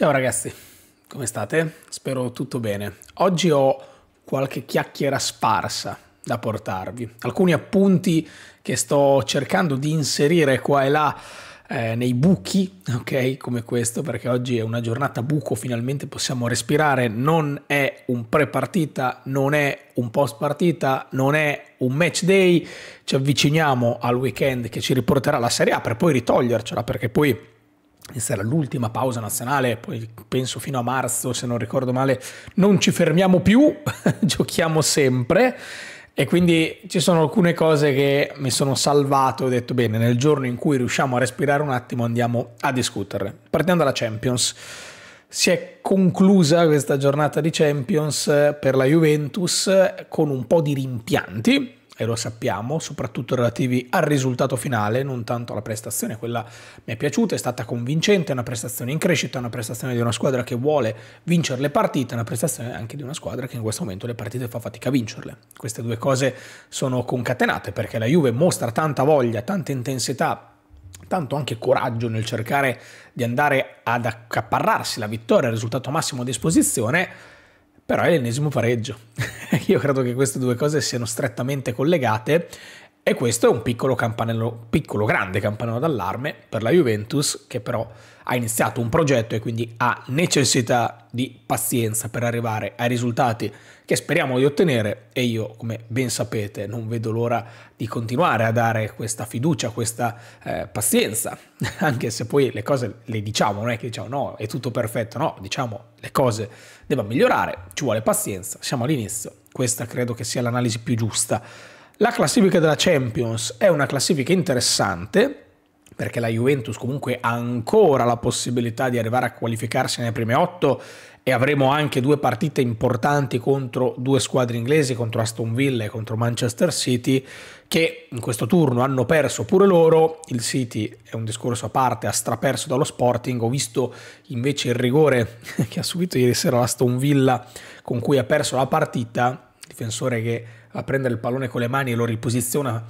Ciao ragazzi, come state? Spero tutto bene. Oggi ho qualche chiacchiera sparsa da portarvi, alcuni appunti che sto cercando di inserire qua e là eh, nei buchi, ok? Come questo, perché oggi è una giornata buco, finalmente possiamo respirare, non è un pre-partita, non è un post-partita, non è un match day, ci avviciniamo al weekend che ci riporterà la Serie A per poi ritogliercela, perché poi questa era l'ultima pausa nazionale, poi penso fino a marzo, se non ricordo male, non ci fermiamo più, giochiamo sempre. E quindi ci sono alcune cose che mi sono salvato e ho detto bene, nel giorno in cui riusciamo a respirare un attimo andiamo a discuterle. Partendo dalla Champions, si è conclusa questa giornata di Champions per la Juventus con un po' di rimpianti, e lo sappiamo, soprattutto relativi al risultato finale, non tanto alla prestazione, quella mi è piaciuta, è stata convincente, è una prestazione in crescita, è una prestazione di una squadra che vuole vincere le partite, è una prestazione anche di una squadra che in questo momento le partite fa fatica a vincerle. Queste due cose sono concatenate perché la Juve mostra tanta voglia, tanta intensità, tanto anche coraggio nel cercare di andare ad accaparrarsi la vittoria, il risultato massimo a disposizione però è l'ennesimo pareggio. Io credo che queste due cose siano strettamente collegate e questo è un piccolo campanello, piccolo grande campanello d'allarme per la Juventus che però ha iniziato un progetto e quindi ha necessità di pazienza per arrivare ai risultati che speriamo di ottenere e io come ben sapete non vedo l'ora di continuare a dare questa fiducia, questa eh, pazienza, anche se poi le cose le diciamo, non è che diciamo no, è tutto perfetto, no, diciamo le cose devono migliorare, ci vuole pazienza, siamo all'inizio, questa credo che sia l'analisi più giusta la classifica della Champions è una classifica interessante perché la Juventus comunque ha ancora la possibilità di arrivare a qualificarsi nelle prime otto e avremo anche due partite importanti contro due squadre inglesi, contro Aston Villa e contro Manchester City, che in questo turno hanno perso pure loro, il City è un discorso a parte, ha straperso dallo Sporting, ho visto invece il rigore che ha subito ieri sera l'Aston Villa con cui ha perso la partita, difensore che a prendere il pallone con le mani e lo riposiziona.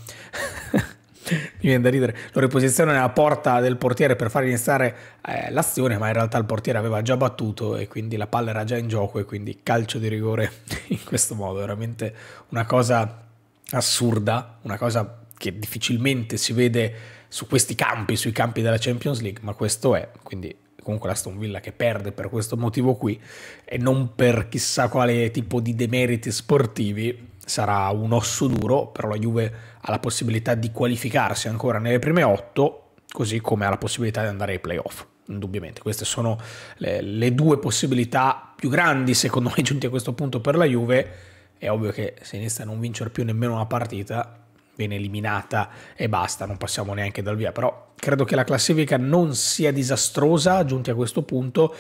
Mi viene da ridere, lo riposiziona nella porta del portiere per far iniziare eh, l'azione, ma in realtà il portiere aveva già battuto e quindi la palla era già in gioco e quindi calcio di rigore in questo modo, veramente una cosa assurda, una cosa che difficilmente si vede su questi campi, sui campi della Champions League, ma questo è, quindi comunque la Aston Villa che perde per questo motivo qui e non per chissà quale tipo di demeriti sportivi, sarà un osso duro, però la Juve ha la possibilità di qualificarsi ancora nelle prime otto, così come ha la possibilità di andare ai playoff. Indubbiamente, queste sono le, le due possibilità più grandi, secondo me, giunti a questo punto per la Juve. È ovvio che se inizia a non vincere più nemmeno una partita, viene eliminata e basta, non passiamo neanche dal via. Però credo che la classifica non sia disastrosa giunti a questo punto,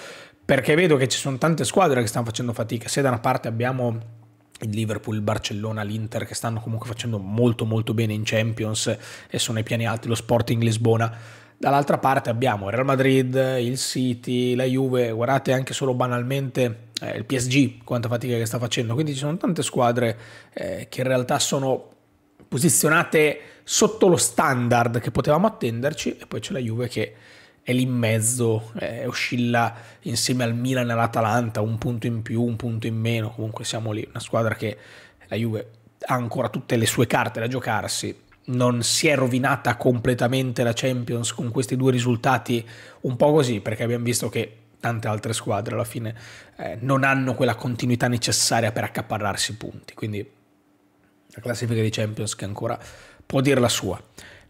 perché vedo che ci sono tante squadre che stanno facendo fatica. Se da una parte abbiamo il Liverpool, il Barcellona, l'Inter che stanno comunque facendo molto molto bene in Champions e sono ai piani alti, lo Sporting Lisbona. Dall'altra parte abbiamo il Real Madrid, il City, la Juve, guardate anche solo banalmente eh, il PSG, quanta fatica che sta facendo. Quindi ci sono tante squadre eh, che in realtà sono posizionate sotto lo standard che potevamo attenderci e poi c'è la Juve che è lì in mezzo, eh, oscilla insieme al Milan e all'Atalanta, un punto in più, un punto in meno, comunque siamo lì, una squadra che la Juve ha ancora tutte le sue carte da giocarsi, non si è rovinata completamente la Champions con questi due risultati un po' così, perché abbiamo visto che tante altre squadre alla fine eh, non hanno quella continuità necessaria per accaparrarsi i punti, quindi la classifica di Champions che ancora può dire la sua.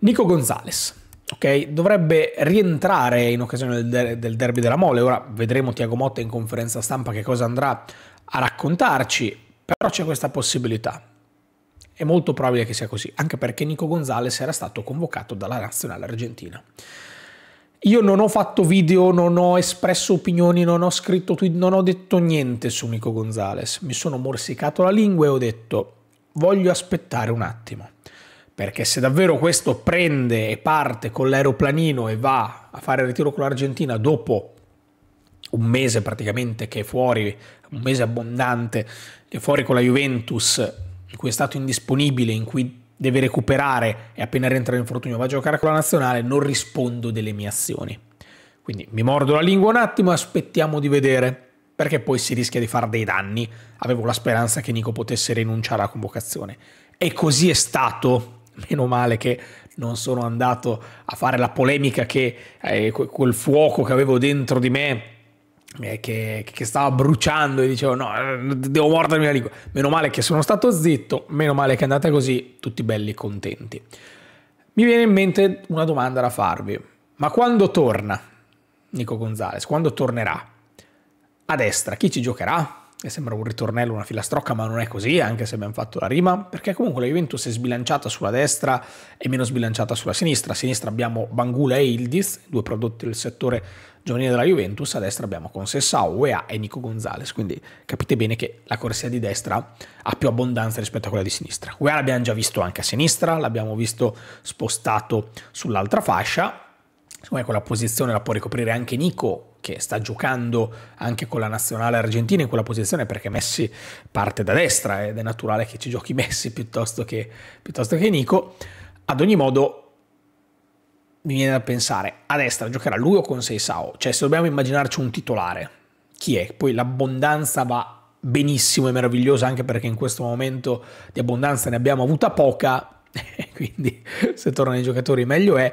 Nico Gonzalez, Okay, dovrebbe rientrare in occasione del, del, derby della mole. Ora vedremo Tiago Motta in conferenza stampa che cosa andrà a raccontarci, però c'è questa possibilità. È molto probabile che sia così, anche perché Nico Gonzalez era stato convocato dalla nazionale argentina. Io non ho fatto video, non ho espresso opinioni, non ho scritto tweet, non ho detto niente su Nico Gonzalez. Mi sono morsicato la lingua e ho detto voglio aspettare un attimo perché se davvero questo prende e parte con l'aeroplanino e va a fare il ritiro con l'Argentina dopo un mese praticamente che è fuori, un mese abbondante, che è fuori con la Juventus, in cui è stato indisponibile, in cui deve recuperare e appena rientra l'infortunio va a giocare con la nazionale, non rispondo delle mie azioni. Quindi mi mordo la lingua un attimo e aspettiamo di vedere perché poi si rischia di fare dei danni. Avevo la speranza che Nico potesse rinunciare alla convocazione. E così è stato meno male che non sono andato a fare la polemica che eh, quel fuoco che avevo dentro di me eh, che, che, stava bruciando e dicevo no, eh, devo mordermi la lingua. Meno male che sono stato zitto, meno male che è andata così, tutti belli contenti. Mi viene in mente una domanda da farvi. Ma quando torna Nico Gonzalez? Quando tornerà? A destra, chi ci giocherà? e sembra un ritornello, una filastrocca, ma non è così, anche se abbiamo fatto la rima, perché comunque la Juventus è sbilanciata sulla destra e meno sbilanciata sulla sinistra. A sinistra abbiamo Bangula e Ildiz, due prodotti del settore giovanile della Juventus, a destra abbiamo Consessao, UEA e Nico Gonzalez, quindi capite bene che la corsia di destra ha più abbondanza rispetto a quella di sinistra. UEA l'abbiamo già visto anche a sinistra, l'abbiamo visto spostato sull'altra fascia, secondo me quella posizione la può ricoprire anche Nico che sta giocando anche con la nazionale argentina in quella posizione perché Messi parte da destra ed è naturale che ci giochi Messi piuttosto che, piuttosto che Nico. Ad ogni modo mi viene da pensare, a destra giocherà lui o con Seisao? Cioè se dobbiamo immaginarci un titolare, chi è? Poi l'abbondanza va benissimo e meravigliosa anche perché in questo momento di abbondanza ne abbiamo avuta poca, quindi se tornano i giocatori meglio è,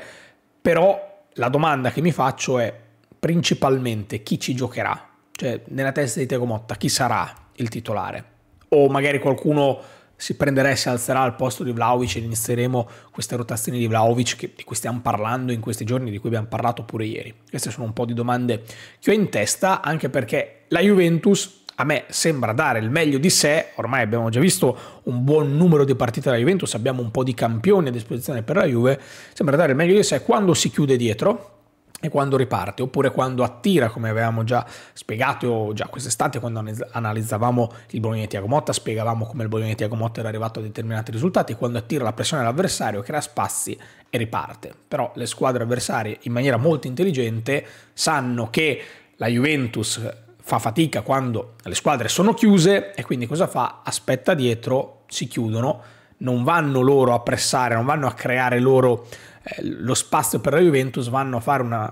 però la domanda che mi faccio è principalmente chi ci giocherà, cioè nella testa di Tego Motta chi sarà il titolare o magari qualcuno si prenderà e si alzerà al posto di Vlaovic e inizieremo queste rotazioni di Vlaovic che, di cui stiamo parlando in questi giorni, di cui abbiamo parlato pure ieri. Queste sono un po' di domande che ho in testa, anche perché la Juventus a me sembra dare il meglio di sé, ormai abbiamo già visto un buon numero di partite della Juventus, abbiamo un po' di campioni a disposizione per la Juve, sembra dare il meglio di sé quando si chiude dietro, e quando riparte, oppure quando attira, come avevamo già spiegato già quest'estate quando analizzavamo il di Tiago Motta, spiegavamo come il di Tiago Motta era arrivato a determinati risultati, quando attira la pressione all'avversario, crea spazi e riparte. Però le squadre avversarie in maniera molto intelligente sanno che la Juventus fa fatica quando le squadre sono chiuse e quindi cosa fa? Aspetta dietro, si chiudono, non vanno loro a pressare, non vanno a creare loro eh, lo spazio per la Juventus, vanno a fare una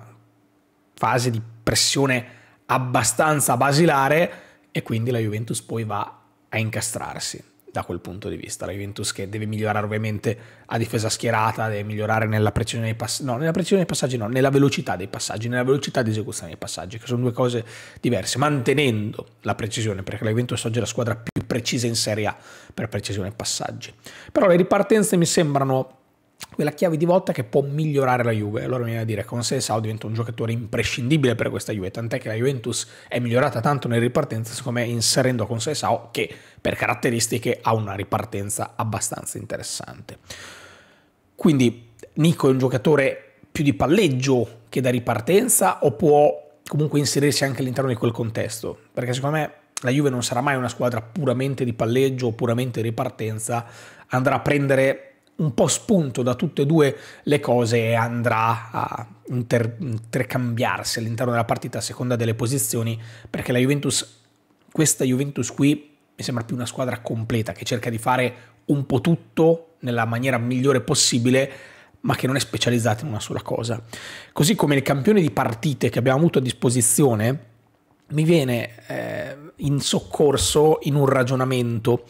fase di pressione abbastanza basilare e quindi la Juventus poi va a incastrarsi da quel punto di vista. La Juventus che deve migliorare ovviamente a difesa schierata, deve migliorare nella precisione dei passaggi, no, nella precisione dei passaggi no, nella velocità dei passaggi, nella velocità di esecuzione dei passaggi, che sono due cose diverse, mantenendo la precisione, perché la Juventus oggi è la squadra più precisa in Serie A per precisione e passaggi. Però le ripartenze mi sembrano quella chiave di volta che può migliorare la Juve. Allora mi viene a dire Conseil Sao diventa un giocatore imprescindibile per questa Juve, tant'è che la Juventus è migliorata tanto nelle ripartenze, siccome inserendo Conseil Sao che per caratteristiche ha una ripartenza abbastanza interessante. Quindi Nico è un giocatore più di palleggio che da ripartenza o può comunque inserirsi anche all'interno di quel contesto? Perché secondo me la Juve non sarà mai una squadra puramente di palleggio o puramente di ripartenza, andrà a prendere un po' spunto da tutte e due le cose e andrà a inter- intercambiarsi all'interno della partita a seconda delle posizioni, perché la Juventus, questa Juventus qui mi sembra più una squadra completa che cerca di fare un po' tutto nella maniera migliore possibile, ma che non è specializzata in una sola cosa. Così come il campione di partite che abbiamo avuto a disposizione mi viene eh, in soccorso in un ragionamento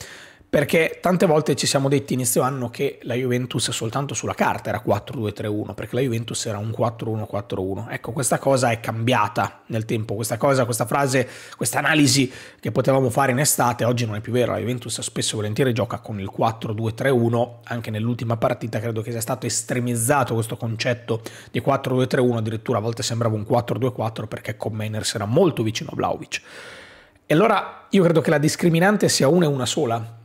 perché tante volte ci siamo detti inizio anno che la Juventus soltanto sulla carta era 4-2-3-1, perché la Juventus era un 4-1-4-1. Ecco, questa cosa è cambiata nel tempo, questa cosa, questa frase, questa analisi che potevamo fare in estate oggi non è più vera, la Juventus spesso e volentieri gioca con il 4-2-3-1, anche nell'ultima partita credo che sia stato estremizzato questo concetto di 4-2-3-1, addirittura a volte sembrava un 4-2-4 perché Commeners era molto vicino a Vlaovic. E allora io credo che la discriminante sia una e una sola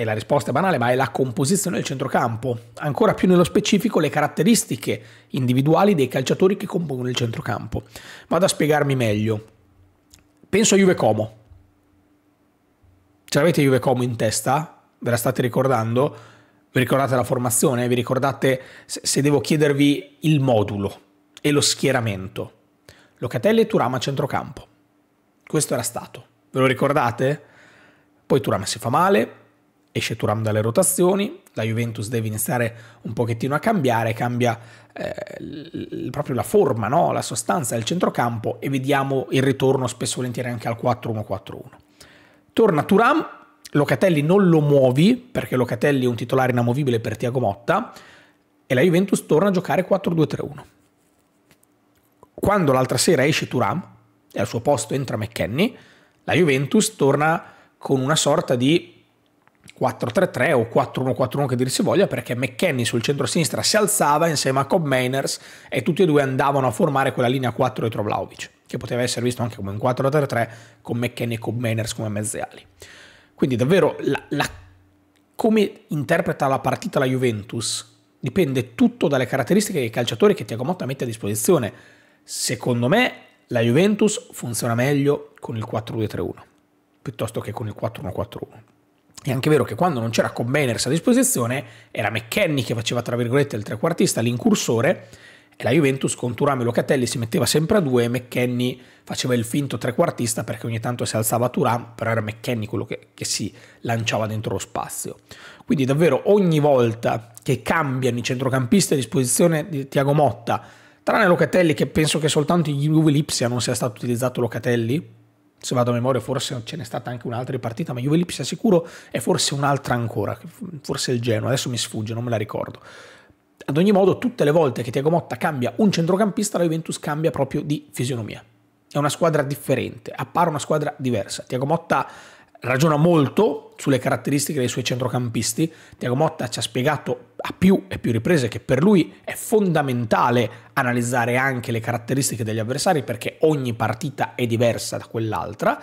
e la risposta è banale, ma è la composizione del centrocampo, ancora più nello specifico le caratteristiche individuali dei calciatori che compongono il centrocampo. Vado a spiegarmi meglio. Penso a Juve Como. Ce l'avete Juve Como in testa? Ve la state ricordando? Vi ricordate la formazione? Vi ricordate se devo chiedervi il modulo e lo schieramento? Locatelli e Turama a centrocampo. Questo era stato. Ve lo ricordate? Poi Turama si fa male, esce Turam dalle rotazioni, la Juventus deve iniziare un pochettino a cambiare, cambia eh, proprio la forma, no? la sostanza del centrocampo e vediamo il ritorno spesso e volentieri anche al 4-1-4-1. Torna Turam, Locatelli non lo muovi perché Locatelli è un titolare inamovibile per Tiago Motta e la Juventus torna a giocare 4-2-3-1. Quando l'altra sera esce Turam e al suo posto entra McKenny, la Juventus torna con una sorta di 4-3-3 o 4-1-4-1 che dir si voglia perché McKenny sul centro-sinistra si alzava insieme a Cobb Mainers e tutti e due andavano a formare quella linea 4 dietro Vlaovic che poteva essere visto anche come un 4-3-3 con McKenny e Cobb Mainers come mezziali quindi davvero la, la, come interpreta la partita la Juventus dipende tutto dalle caratteristiche dei calciatori che Tiago Motta mette a disposizione secondo me la Juventus funziona meglio con il 4-2-3-1 piuttosto che con il 4-1-4-1 è anche vero che quando non c'era Combiners a disposizione, era McKenny che faceva tra virgolette il trequartista, l'incursore, e la Juventus con Turam e Locatelli si metteva sempre a due e McKenny faceva il finto trequartista perché ogni tanto si alzava Turam, però era McKenny quello che, che si lanciava dentro lo spazio. Quindi davvero ogni volta che cambiano i centrocampisti a disposizione di Tiago Motta, tranne Locatelli che penso che soltanto in Juve Lipsia non sia stato utilizzato Locatelli, se vado a memoria forse ce n'è stata anche un'altra partita, ma Juve Lips è sicuro e forse un'altra ancora, forse il Genoa, adesso mi sfugge, non me la ricordo. Ad ogni modo, tutte le volte che Tiago Motta cambia un centrocampista, la Juventus cambia proprio di fisionomia. È una squadra differente, appare una squadra diversa. Tiago Motta ragiona molto sulle caratteristiche dei suoi centrocampisti. Tiago Motta ci ha spiegato a più e più riprese che per lui è fondamentale analizzare anche le caratteristiche degli avversari perché ogni partita è diversa da quell'altra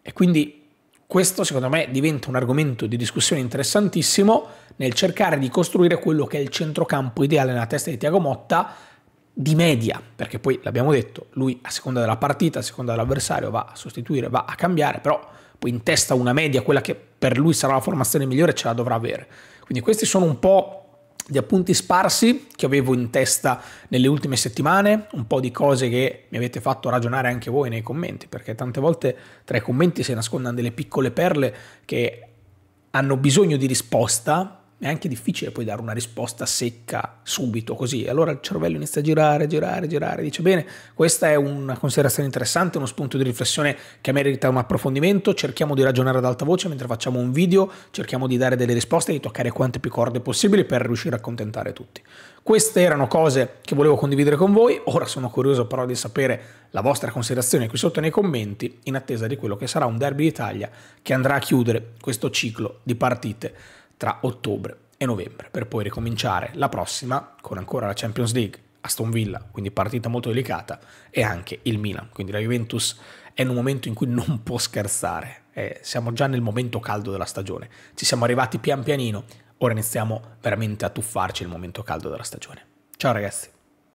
e quindi questo secondo me diventa un argomento di discussione interessantissimo nel cercare di costruire quello che è il centrocampo ideale nella testa di Tiago Motta di media, perché poi l'abbiamo detto, lui a seconda della partita, a seconda dell'avversario va a sostituire, va a cambiare, però poi in testa una media, quella che per lui sarà la formazione migliore, ce la dovrà avere. Quindi questi sono un po' di appunti sparsi che avevo in testa nelle ultime settimane, un po' di cose che mi avete fatto ragionare anche voi nei commenti, perché tante volte tra i commenti si nascondono delle piccole perle che hanno bisogno di risposta, è anche difficile poi dare una risposta secca subito così. Allora il cervello inizia a girare, girare, girare, dice bene, questa è una considerazione interessante, uno spunto di riflessione che merita un approfondimento, cerchiamo di ragionare ad alta voce mentre facciamo un video, cerchiamo di dare delle risposte di toccare quante più corde possibili per riuscire a contentare tutti. Queste erano cose che volevo condividere con voi, ora sono curioso però di sapere la vostra considerazione qui sotto nei commenti in attesa di quello che sarà un derby d'Italia che andrà a chiudere questo ciclo di partite tra ottobre e novembre, per poi ricominciare la prossima con ancora la Champions League, Aston Villa, quindi partita molto delicata, e anche il Milan, quindi la Juventus è in un momento in cui non può scherzare, eh, siamo già nel momento caldo della stagione, ci siamo arrivati pian pianino, ora iniziamo veramente a tuffarci il momento caldo della stagione. Ciao ragazzi!